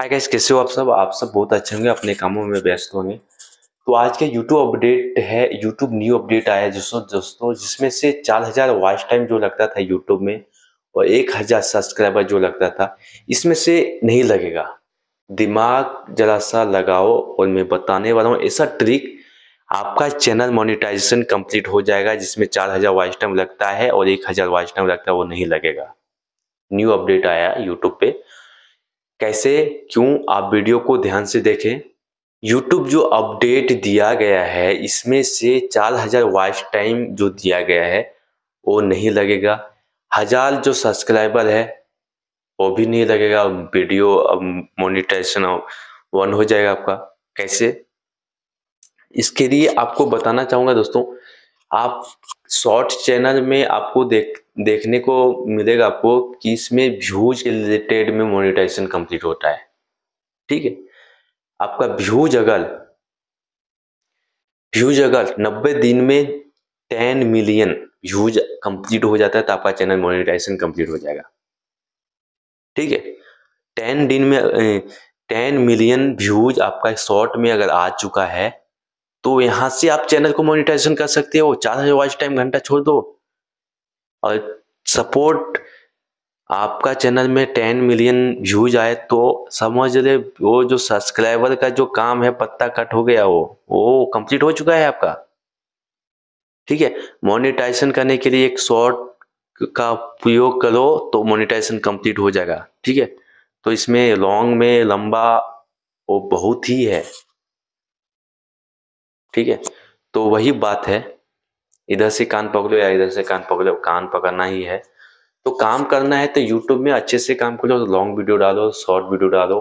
hi guys कैसे हो आप सब आप सब बहुत अच्छे होंगे अपने कामों में व्यस्त होंगे तो आज का यूट्यूब अपडेट है यूट्यूब न्यू अपडेट आया है दोस्तों दोस्तों जिसमें से चार हज़ार वॉच टाइम जो लगता था यूट्यूब में और एक हज़ार सब्सक्राइबर जो लगता था इसमें से नहीं लगेगा दिमाग जरा सा लगाओ और मैं बताने वाला हूँ ऐसा ट्रिक आपका चैनल मोनिटाइजेशन कंप्लीट हो जाएगा जिसमें चार हज़ार वॉच टाइम लगता है और एक हज़ार वॉच टाइम लगता है वो नहीं लगेगा न्यू अपडेट आया यूट्यूब पे कैसे क्यों आप वीडियो को ध्यान से देखें YouTube जो अपडेट दिया गया है इसमें से 4000 वॉच टाइम जो दिया गया है वो नहीं लगेगा हज़ार जो सब्सक्राइबर है वो भी नहीं लगेगा वीडियो अब मोनिटाइजेशन वन हो जाएगा आपका कैसे इसके लिए आपको बताना चाहूंगा दोस्तों आप शॉर्ट चैनल में आपको देख देखने को मिलेगा आपको कि इसमें व्यूज रिलेटेड में मोनिटाइजेशन कंप्लीट होता है ठीक है आपका व्यूज अगल व्यूज अगर नब्बे दिन में टेन मिलियन व्यूज कंप्लीट हो जाता है तो आपका चैनल मोनिटाइजेशन कंप्लीट हो जाएगा ठीक है टेन दिन में टेन मिलियन व्यूज आपका शॉर्ट में अगर आ चुका है तो यहां से आप चैनल को मोनिटाइजेशन कर सकते हो चार हजार वॉच टाइम घंटा छोड़ दो और सपोर्ट आपका चैनल में टेन मिलियन व्यूज आए तो समझ ले वो जो सब्सक्राइबर का जो काम है पत्ता कट हो गया वो वो कंप्लीट हो चुका है आपका ठीक है मोनिटाइजेशन करने के लिए एक शॉर्ट का उपयोग करो तो मोनिटाइजेशन कंप्लीट हो जाएगा ठीक है तो इसमें लॉन्ग में लंबा वो बहुत ही है ठीक है तो वही बात है इधर से कान पकड़ो या इधर से कान पकड़ो कान पकड़ना ही है तो काम करना है तो यूट्यूब में अच्छे से काम करो लॉन्ग वीडियो डालो शॉर्ट वीडियो डालो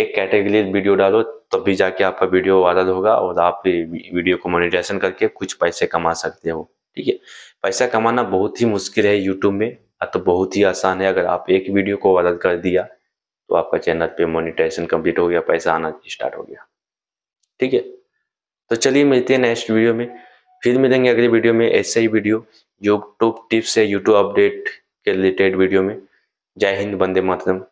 एक कैटेगरी वीडियो डालो तब भी जाके आपका वीडियो वायरल होगा और आप वीडियो को मोनिटाइजेशन करके कुछ पैसे कमा सकते हो ठीक है पैसा कमाना बहुत ही मुश्किल है यूट्यूब में तो बहुत ही आसान है अगर आप एक वीडियो को वायरल कर दिया तो आपका चैनल पर मोनिटाइजेशन कम्प्लीट हो गया पैसा आना स्टार्ट हो गया ठीक है तो चलिए मिलते हैं नेक्स्ट वीडियो में फिर मिलेंगे अगले वीडियो में ऐसे ही वीडियो जो टॉप टिप्स है यूट्यूब अपडेट के रिलेटेड वीडियो में जय हिंद वंदे मातरम